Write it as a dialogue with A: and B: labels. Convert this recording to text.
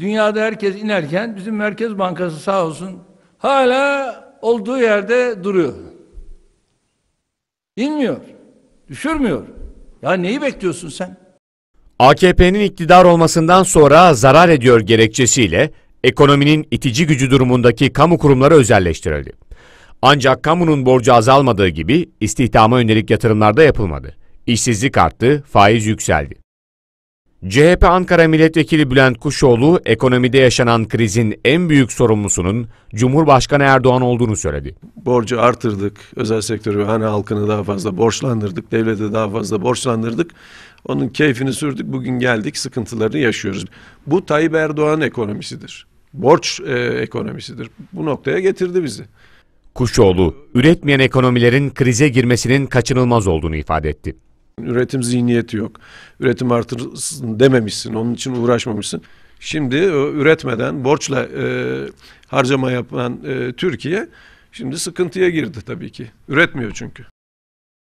A: Dünyada herkes inerken bizim Merkez Bankası sağ olsun hala olduğu yerde duruyor. İnmiyor. Düşürmüyor. Ya neyi bekliyorsun sen?
B: AKP'nin iktidar olmasından sonra zarar ediyor gerekçesiyle ekonominin itici gücü durumundaki kamu kurumları özelleştirildi. Ancak kamunun borcu azalmadığı gibi istihdama yönelik yatırımlarda yapılmadı. İşsizlik arttı, faiz yükseldi. CHP Ankara Milletvekili Bülent Kuşoğlu, ekonomide yaşanan krizin en büyük sorumlusunun Cumhurbaşkanı Erdoğan olduğunu söyledi.
C: Borcu artırdık, özel sektörü ve hani halkını daha fazla borçlandırdık, devlete daha fazla borçlandırdık. Onun keyfini sürdük, bugün geldik, sıkıntılarını yaşıyoruz. Bu Tayyip Erdoğan ekonomisidir. Borç e, ekonomisidir. Bu noktaya getirdi bizi.
B: Kuşoğlu, üretmeyen ekonomilerin krize girmesinin kaçınılmaz olduğunu ifade etti.
C: Üretim zihniyeti yok. Üretim artırsın dememişsin. Onun için uğraşmamışsın. Şimdi e, üretmeden borçla e, harcama yapan e, Türkiye şimdi sıkıntıya girdi tabii ki. Üretmiyor çünkü.